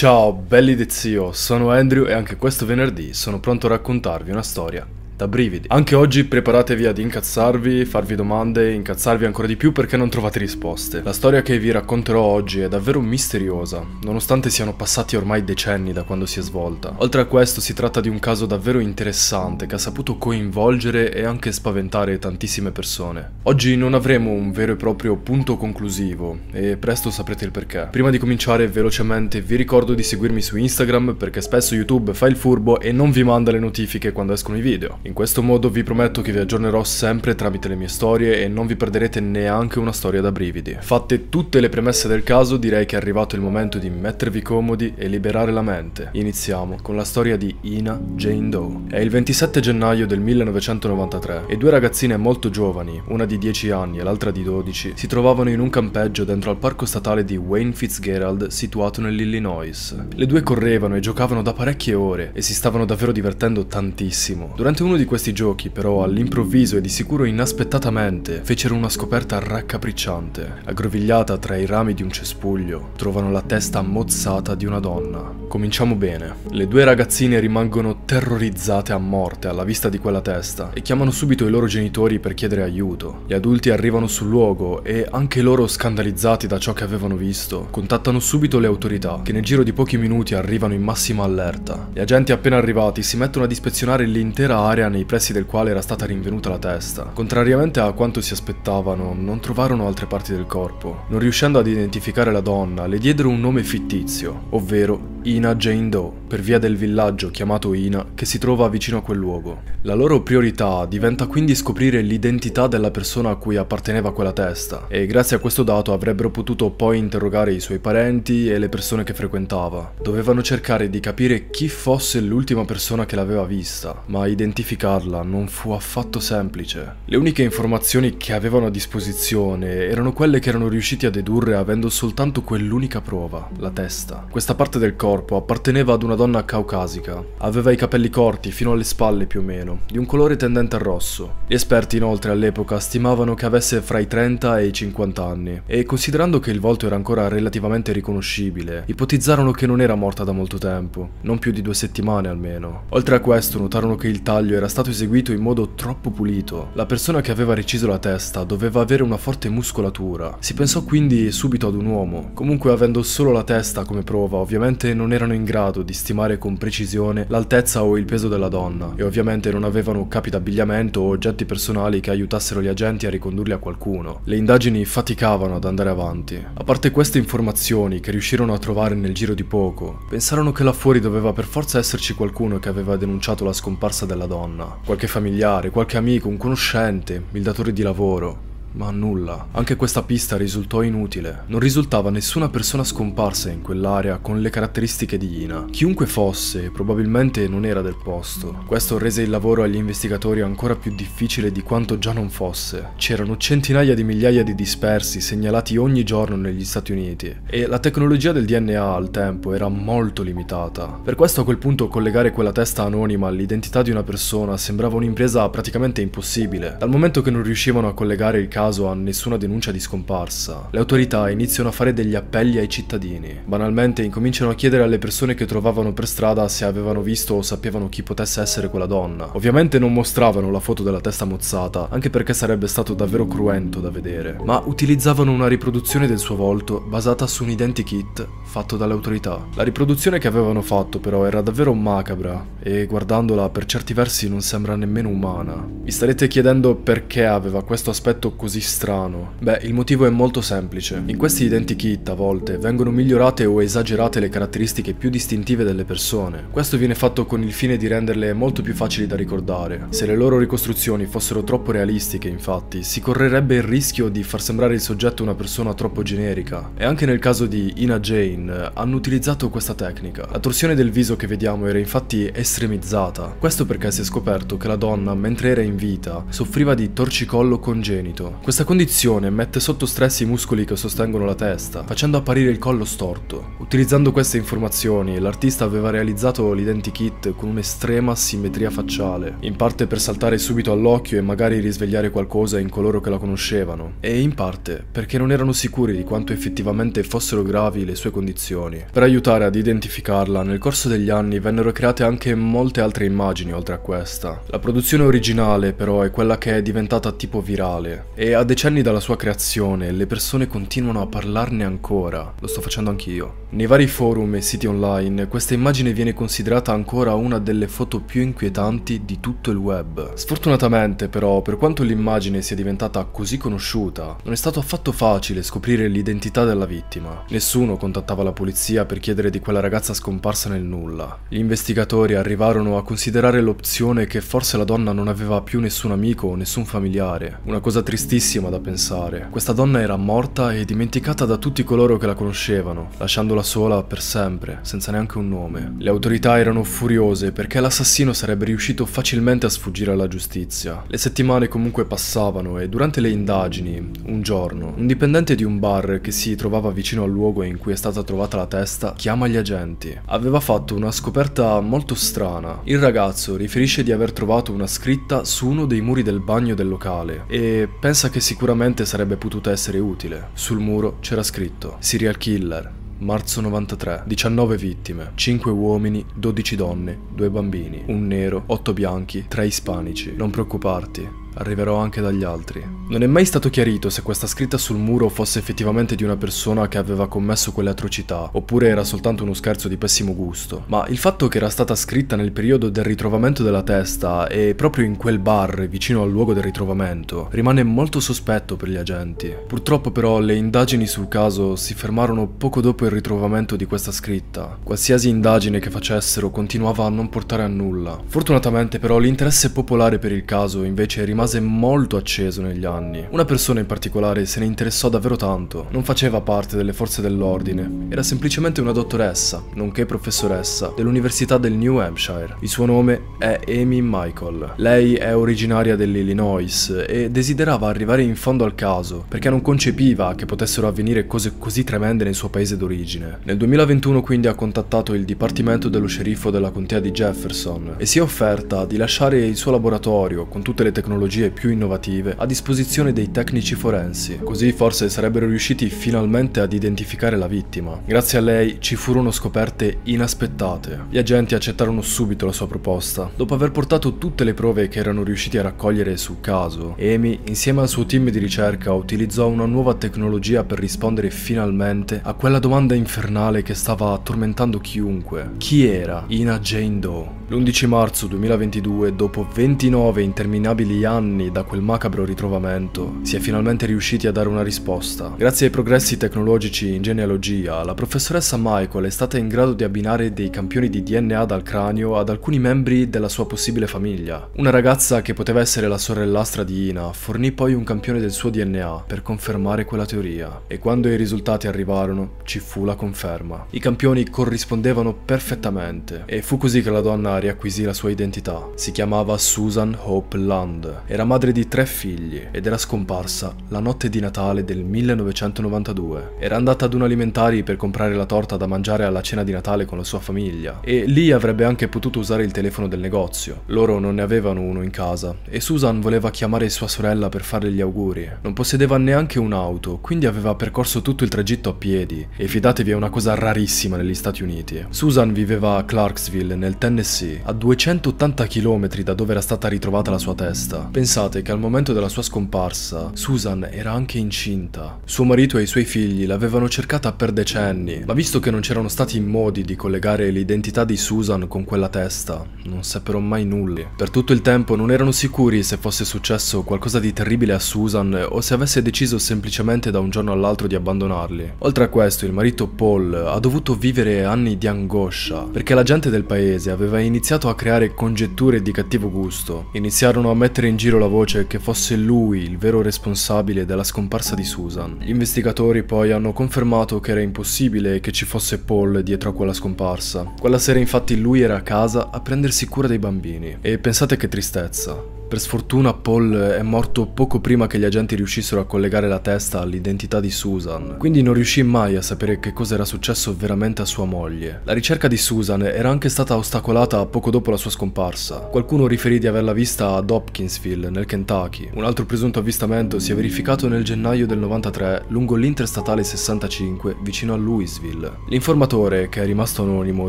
Ciao belli di zio, sono Andrew e anche questo venerdì sono pronto a raccontarvi una storia da brividi. Anche oggi preparatevi ad incazzarvi, farvi domande, incazzarvi ancora di più perché non trovate risposte. La storia che vi racconterò oggi è davvero misteriosa, nonostante siano passati ormai decenni da quando si è svolta. Oltre a questo si tratta di un caso davvero interessante che ha saputo coinvolgere e anche spaventare tantissime persone. Oggi non avremo un vero e proprio punto conclusivo e presto saprete il perché. Prima di cominciare velocemente vi ricordo di seguirmi su Instagram perché spesso YouTube fa il furbo e non vi manda le notifiche quando escono i video. In questo modo vi prometto che vi aggiornerò sempre tramite le mie storie e non vi perderete neanche una storia da brividi. Fatte tutte le premesse del caso direi che è arrivato il momento di mettervi comodi e liberare la mente. Iniziamo con la storia di Ina Jane Doe. È il 27 gennaio del 1993 e due ragazzine molto giovani, una di 10 anni e l'altra di 12, si trovavano in un campeggio dentro al parco statale di Wayne Fitzgerald situato nell'Illinois. Le due correvano e giocavano da parecchie ore e si stavano davvero divertendo tantissimo. Durante uno di questi giochi, però, all'improvviso e di sicuro inaspettatamente, fecero una scoperta raccapricciante. Aggrovigliata tra i rami di un cespuglio, trovano la testa mozzata di una donna. Cominciamo bene. Le due ragazzine rimangono terrorizzate a morte alla vista di quella testa e chiamano subito i loro genitori per chiedere aiuto. Gli adulti arrivano sul luogo e, anche loro scandalizzati da ciò che avevano visto, contattano subito le autorità, che nel giro di pochi minuti arrivano in massima allerta. Gli agenti appena arrivati si mettono ad ispezionare l'intera area area nei pressi del quale era stata rinvenuta la testa. Contrariamente a quanto si aspettavano, non trovarono altre parti del corpo. Non riuscendo ad identificare la donna, le diedero un nome fittizio, ovvero Ina Jane Doe, per via del villaggio chiamato Ina che si trova vicino a quel luogo. La loro priorità diventa quindi scoprire l'identità della persona a cui apparteneva quella testa e grazie a questo dato avrebbero potuto poi interrogare i suoi parenti e le persone che frequentava. Dovevano cercare di capire chi fosse l'ultima persona che l'aveva vista, ma identificarla non fu affatto semplice. Le uniche informazioni che avevano a disposizione erano quelle che erano riusciti a dedurre avendo soltanto quell'unica prova, la testa. Questa parte del corpo corpo apparteneva ad una donna caucasica. Aveva i capelli corti fino alle spalle più o meno, di un colore tendente al rosso. Gli esperti inoltre all'epoca stimavano che avesse fra i 30 e i 50 anni e considerando che il volto era ancora relativamente riconoscibile, ipotizzarono che non era morta da molto tempo, non più di due settimane almeno. Oltre a questo notarono che il taglio era stato eseguito in modo troppo pulito. La persona che aveva reciso la testa doveva avere una forte muscolatura. Si pensò quindi subito ad un uomo, comunque avendo solo la testa come prova ovviamente non erano in grado di stimare con precisione l'altezza o il peso della donna e ovviamente non avevano capi d'abbigliamento o oggetti personali che aiutassero gli agenti a ricondurli a qualcuno. Le indagini faticavano ad andare avanti. A parte queste informazioni che riuscirono a trovare nel giro di poco, pensarono che là fuori doveva per forza esserci qualcuno che aveva denunciato la scomparsa della donna. Qualche familiare, qualche amico, un conoscente, il datore di lavoro ma nulla. Anche questa pista risultò inutile. Non risultava nessuna persona scomparsa in quell'area con le caratteristiche di Ina. Chiunque fosse, probabilmente non era del posto. Questo rese il lavoro agli investigatori ancora più difficile di quanto già non fosse. C'erano centinaia di migliaia di dispersi segnalati ogni giorno negli Stati Uniti e la tecnologia del DNA al tempo era molto limitata. Per questo a quel punto collegare quella testa anonima all'identità di una persona sembrava un'impresa praticamente impossibile, dal momento che non riuscivano a collegare il caso caso a nessuna denuncia di scomparsa, le autorità iniziano a fare degli appelli ai cittadini. Banalmente incominciano a chiedere alle persone che trovavano per strada se avevano visto o sapevano chi potesse essere quella donna. Ovviamente non mostravano la foto della testa mozzata, anche perché sarebbe stato davvero cruento da vedere, ma utilizzavano una riproduzione del suo volto basata su un identikit fatto dalle autorità. La riproduzione che avevano fatto però era davvero macabra e guardandola per certi versi non sembra nemmeno umana. Vi starete chiedendo perché aveva questo aspetto così così strano? Beh, il motivo è molto semplice. In questi identikit a volte vengono migliorate o esagerate le caratteristiche più distintive delle persone. Questo viene fatto con il fine di renderle molto più facili da ricordare. Se le loro ricostruzioni fossero troppo realistiche, infatti, si correrebbe il rischio di far sembrare il soggetto una persona troppo generica. E anche nel caso di Ina Jane hanno utilizzato questa tecnica. La torsione del viso che vediamo era infatti estremizzata. Questo perché si è scoperto che la donna, mentre era in vita, soffriva di torcicollo congenito, questa condizione mette sotto stress i muscoli che sostengono la testa, facendo apparire il collo storto. Utilizzando queste informazioni, l'artista aveva realizzato l'identikit con un'estrema simmetria facciale, in parte per saltare subito all'occhio e magari risvegliare qualcosa in coloro che la conoscevano, e in parte perché non erano sicuri di quanto effettivamente fossero gravi le sue condizioni. Per aiutare ad identificarla, nel corso degli anni vennero create anche molte altre immagini oltre a questa. La produzione originale però è quella che è diventata tipo virale e e a decenni dalla sua creazione le persone continuano a parlarne ancora, lo sto facendo anch'io. Nei vari forum e siti online questa immagine viene considerata ancora una delle foto più inquietanti di tutto il web. Sfortunatamente però, per quanto l'immagine sia diventata così conosciuta, non è stato affatto facile scoprire l'identità della vittima. Nessuno contattava la polizia per chiedere di quella ragazza scomparsa nel nulla. Gli investigatori arrivarono a considerare l'opzione che forse la donna non aveva più nessun amico o nessun familiare. Una cosa tristissima bruttissima da pensare. Questa donna era morta e dimenticata da tutti coloro che la conoscevano, lasciandola sola per sempre, senza neanche un nome. Le autorità erano furiose perché l'assassino sarebbe riuscito facilmente a sfuggire alla giustizia. Le settimane comunque passavano e durante le indagini, un giorno, un dipendente di un bar che si trovava vicino al luogo in cui è stata trovata la testa chiama gli agenti. Aveva fatto una scoperta molto strana. Il ragazzo riferisce di aver trovato una scritta su uno dei muri del bagno del locale e pensa stanza che sicuramente sarebbe potuta essere utile. Sul muro c'era scritto Serial Killer, marzo 93, 19 vittime, 5 uomini, 12 donne, 2 bambini, un nero, 8 bianchi, 3 ispanici. Non preoccuparti, arriverò anche dagli altri. Non è mai stato chiarito se questa scritta sul muro fosse effettivamente di una persona che aveva commesso quelle atrocità, oppure era soltanto uno scherzo di pessimo gusto, ma il fatto che era stata scritta nel periodo del ritrovamento della testa e proprio in quel bar vicino al luogo del ritrovamento rimane molto sospetto per gli agenti. Purtroppo però le indagini sul caso si fermarono poco dopo il ritrovamento di questa scritta. Qualsiasi indagine che facessero continuava a non portare a nulla. Fortunatamente però l'interesse popolare per il caso invece rimase rimase molto acceso negli anni. Una persona in particolare se ne interessò davvero tanto. Non faceva parte delle forze dell'ordine, era semplicemente una dottoressa, nonché professoressa, dell'Università del New Hampshire. Il suo nome è Amy Michael. Lei è originaria dell'Illinois e desiderava arrivare in fondo al caso, perché non concepiva che potessero avvenire cose così tremende nel suo paese d'origine. Nel 2021 quindi ha contattato il dipartimento dello sceriffo della contea di Jefferson e si è offerta di lasciare il suo laboratorio con tutte le tecnologie tecnologie più innovative a disposizione dei tecnici forensi, così forse sarebbero riusciti finalmente ad identificare la vittima. Grazie a lei ci furono scoperte inaspettate. Gli agenti accettarono subito la sua proposta. Dopo aver portato tutte le prove che erano riusciti a raccogliere sul caso, Amy, insieme al suo team di ricerca, utilizzò una nuova tecnologia per rispondere finalmente a quella domanda infernale che stava tormentando chiunque. Chi era Ina Jane Doe? L'11 marzo 2022, dopo 29 interminabili anni, anni da quel macabro ritrovamento, si è finalmente riusciti a dare una risposta. Grazie ai progressi tecnologici in genealogia, la professoressa Michael è stata in grado di abbinare dei campioni di DNA dal cranio ad alcuni membri della sua possibile famiglia. Una ragazza che poteva essere la sorellastra di Ina fornì poi un campione del suo DNA per confermare quella teoria, e quando i risultati arrivarono ci fu la conferma. I campioni corrispondevano perfettamente, e fu così che la donna riacquisì la sua identità. Si chiamava Susan Hope Land era madre di tre figli ed era scomparsa la notte di Natale del 1992. Era andata ad un alimentari per comprare la torta da mangiare alla cena di Natale con la sua famiglia e lì avrebbe anche potuto usare il telefono del negozio. Loro non ne avevano uno in casa e Susan voleva chiamare sua sorella per farle gli auguri. Non possedeva neanche un'auto, quindi aveva percorso tutto il tragitto a piedi e fidatevi è una cosa rarissima negli Stati Uniti. Susan viveva a Clarksville nel Tennessee, a 280 km da dove era stata ritrovata la sua testa. Pensate che al momento della sua scomparsa, Susan era anche incinta. Suo marito e i suoi figli l'avevano cercata per decenni, ma visto che non c'erano stati modi di collegare l'identità di Susan con quella testa, non seppero mai nulla. Per tutto il tempo non erano sicuri se fosse successo qualcosa di terribile a Susan o se avesse deciso semplicemente da un giorno all'altro di abbandonarli. Oltre a questo, il marito Paul ha dovuto vivere anni di angoscia, perché la gente del paese aveva iniziato a creare congetture di cattivo gusto. Iniziarono a mettere in giro giro la voce che fosse lui il vero responsabile della scomparsa di Susan. Gli investigatori poi hanno confermato che era impossibile che ci fosse Paul dietro a quella scomparsa. Quella sera infatti lui era a casa a prendersi cura dei bambini. E pensate che tristezza. Per sfortuna Paul è morto poco prima che gli agenti riuscissero a collegare la testa all'identità di Susan, quindi non riuscì mai a sapere che cosa era successo veramente a sua moglie. La ricerca di Susan era anche stata ostacolata poco dopo la sua scomparsa. Qualcuno riferì di averla vista ad Hopkinsville, nel Kentucky. Un altro presunto avvistamento si è verificato nel gennaio del 93 lungo l'interstatale 65 vicino a Louisville. L'informatore, che è rimasto anonimo,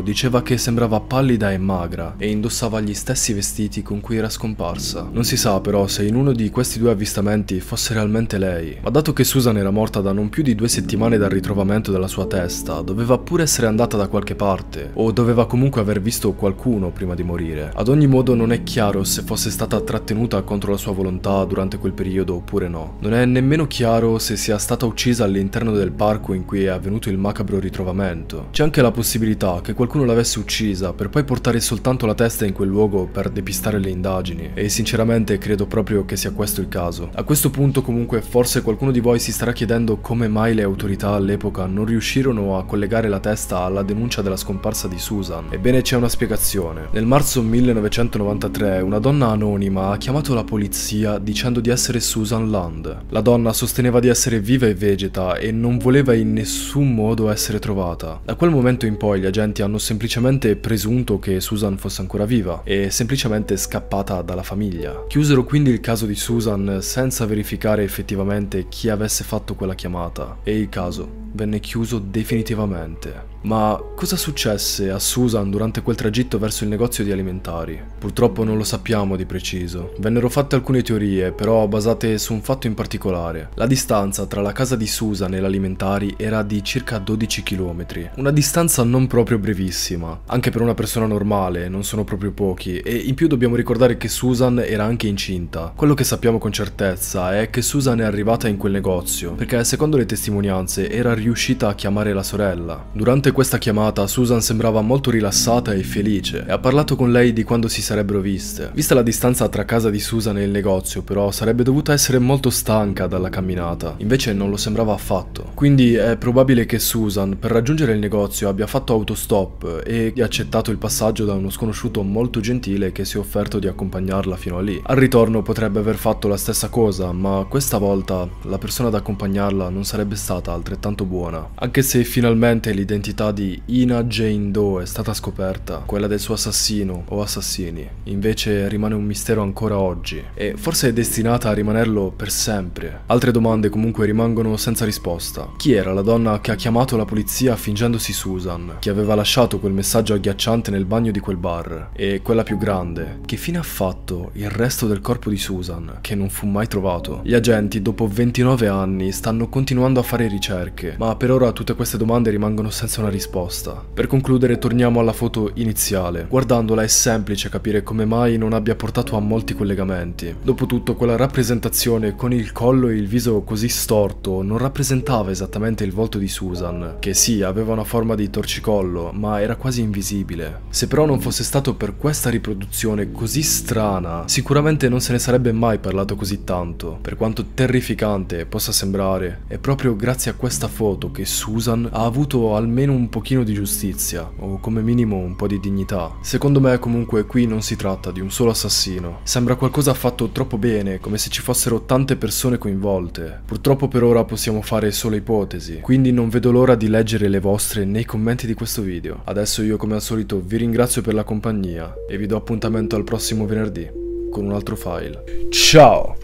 diceva che sembrava pallida e magra e indossava gli stessi vestiti con cui era scomparsa. Non si sa però se in uno di questi due avvistamenti fosse realmente lei, ma dato che Susan era morta da non più di due settimane dal ritrovamento della sua testa, doveva pure essere andata da qualche parte, o doveva comunque aver visto qualcuno prima di morire. Ad ogni modo non è chiaro se fosse stata trattenuta contro la sua volontà durante quel periodo oppure no. Non è nemmeno chiaro se sia stata uccisa all'interno del parco in cui è avvenuto il macabro ritrovamento. C'è anche la possibilità che qualcuno l'avesse uccisa per poi portare soltanto la testa in quel luogo per depistare le indagini e sinceramente sinceramente credo proprio che sia questo il caso. A questo punto comunque forse qualcuno di voi si starà chiedendo come mai le autorità all'epoca non riuscirono a collegare la testa alla denuncia della scomparsa di Susan. Ebbene c'è una spiegazione. Nel marzo 1993 una donna anonima ha chiamato la polizia dicendo di essere Susan Land. La donna sosteneva di essere viva e vegeta e non voleva in nessun modo essere trovata. Da quel momento in poi gli agenti hanno semplicemente presunto che Susan fosse ancora viva e semplicemente scappata dalla famiglia. Maria. Chiusero quindi il caso di Susan senza verificare effettivamente chi avesse fatto quella chiamata e il caso venne chiuso definitivamente. Ma cosa successe a Susan durante quel tragitto verso il negozio di alimentari? Purtroppo non lo sappiamo di preciso. Vennero fatte alcune teorie, però basate su un fatto in particolare. La distanza tra la casa di Susan e l'alimentari era di circa 12 km. Una distanza non proprio brevissima. Anche per una persona normale, non sono proprio pochi. E in più dobbiamo ricordare che Susan era anche incinta. Quello che sappiamo con certezza è che Susan è arrivata in quel negozio, perché secondo le testimonianze era riuscita a chiamare la sorella. Durante questa chiamata Susan sembrava molto rilassata e felice e ha parlato con lei di quando si sarebbero viste. Vista la distanza tra casa di Susan e il negozio però sarebbe dovuta essere molto stanca dalla camminata, invece non lo sembrava affatto. Quindi è probabile che Susan per raggiungere il negozio abbia fatto autostop e accettato il passaggio da uno sconosciuto molto gentile che si è offerto di accompagnarla fino a lì. Al ritorno potrebbe aver fatto la stessa cosa ma questa volta la persona ad accompagnarla non sarebbe stata altrettanto buona. Anche se finalmente l'identità di Ina Jane Doe è stata scoperta, quella del suo assassino o assassini, invece rimane un mistero ancora oggi e forse è destinata a rimanerlo per sempre. Altre domande comunque rimangono senza risposta. Chi era la donna che ha chiamato la polizia fingendosi Susan, che aveva lasciato quel messaggio agghiacciante nel bagno di quel bar? E quella più grande, che fine ha fatto il resto del corpo di Susan, che non fu mai trovato? Gli agenti, dopo 29 anni, stanno continuando a fare ricerche, ma per ora tutte queste domande rimangono senza una risposta. Per concludere torniamo alla foto iniziale. Guardandola è semplice capire come mai non abbia portato a molti collegamenti. Dopotutto quella rappresentazione con il collo e il viso così storto non rappresentava esattamente il volto di Susan, che sì aveva una forma di torcicollo, ma era quasi invisibile. Se però non fosse stato per questa riproduzione così strana, sicuramente non se ne sarebbe mai parlato così tanto. Per quanto terrificante possa sembrare, è proprio grazie a questa foto voto che Susan ha avuto almeno un pochino di giustizia, o come minimo un po' di dignità. Secondo me comunque qui non si tratta di un solo assassino, sembra qualcosa fatto troppo bene, come se ci fossero tante persone coinvolte. Purtroppo per ora possiamo fare solo ipotesi, quindi non vedo l'ora di leggere le vostre nei commenti di questo video. Adesso io come al solito vi ringrazio per la compagnia e vi do appuntamento al prossimo venerdì con un altro file. Ciao!